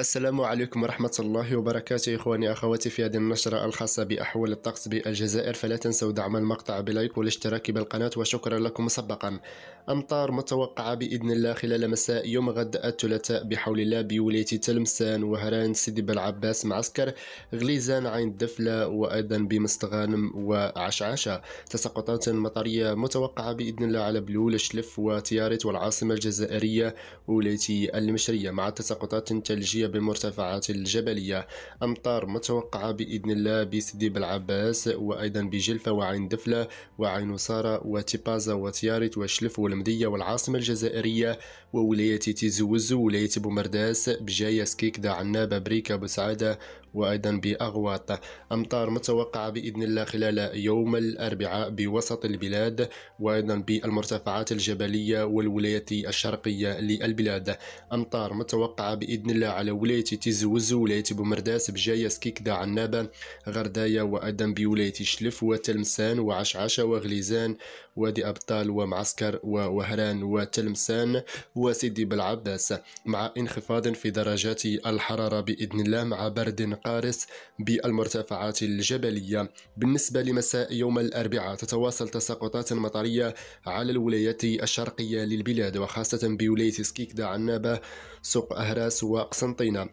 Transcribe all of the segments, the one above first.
السلام عليكم ورحمة الله وبركاته إخواني أخواتي في هذه النشرة الخاصة بأحوال الطقس بالجزائر فلا تنسوا دعم المقطع بلايك والاشتراك بالقناة وشكرا لكم مسبقا أمطار متوقعة بإذن الله خلال مساء يوم غد الثلاثاء بحول الله بولاية تلمسان وهران سيدي بلعباس معسكر غليزان عين الدفلة وأيضا بمستغانم وعشعشة تساقطات مطرية متوقعة بإذن الله على بلول شلف وتيارت والعاصمة الجزائرية ولاية المشرية مع تساقطات ثلجية بالمرتفعات الجبلية أمطار متوقعة بإذن الله بسدي بالعباس وأيضا بجلفة وعين دفلة وعين سارة وتيبازا وتيارت وشلف والمدية والعاصمة الجزائرية وولاية تيزوزو ولاية بومرداس بجاية سكيكدا عنابة بريكا بسعادة وأيضا بأغواط أمطار متوقعة بإذن الله خلال يوم الأربعاء بوسط البلاد وأيضا بالمرتفعات الجبلية والولايات الشرقية للبلاد أمطار متوقعة بإذن الله على ولاية تيزوز ولاية بومرداس بجايه سكيكدا عنابة غرداية وأيضا بولاية شلف وتلمسان وعشعشة وغليزان وادي أبطال ومعسكر ووهران وتلمسان وسيدي بلعباس مع انخفاض في درجات الحرارة بإذن الله مع برد قارس بالمرتفعات الجبلية بالنسبة لمساء يوم الأربعاء تتواصل تساقطات مطرية على الولايات الشرقية للبلاد وخاصة بولاية سكيكدا عنابة سوق أهراس وقسنطينة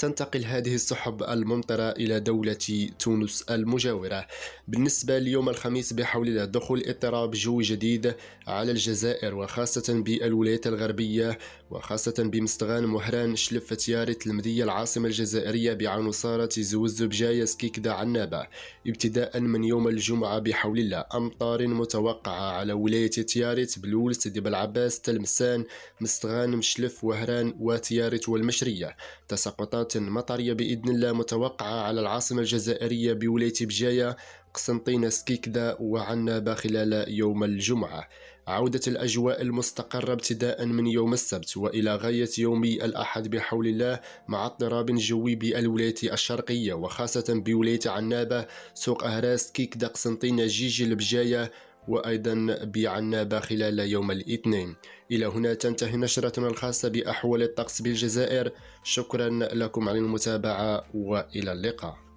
تنتقل هذه السحب الممطرة إلى دولة تونس المجاورة بالنسبة ليوم الخميس بحول دخول اضطراب جو جديد على الجزائر وخاصة بالولايات الغربية وخاصة بمستغان مهران شلفة تيارت المدية العاصمة الجزائرية بعنصارة زوز بجايس سكيكدا عنابة ابتداء من يوم الجمعة بحول الله أمطار متوقعة على ولاية تيارت بلول سدي بلعباس تلمسان مستغان مشلف وهران وتيارت والمشرية تساقطات مطرية بإذن الله متوقعة على العاصمة الجزائرية بولاية بجاية قسنطينة سكيكدا وعنابة خلال يوم الجمعة عودة الأجواء المستقرة ابتداء من يوم السبت وإلى غاية يوم الأحد بحول الله مع اضطراب جوي بالولاية الشرقية وخاصة بولاية عنابة سوق أهراس كيكدا قسنطينة جيجي البجاية وأيضا بعنابة خلال يوم الاثنين إلى هنا تنتهي نشرتنا الخاصة بأحوال الطقس بالجزائر شكرا لكم على المتابعة وإلى اللقاء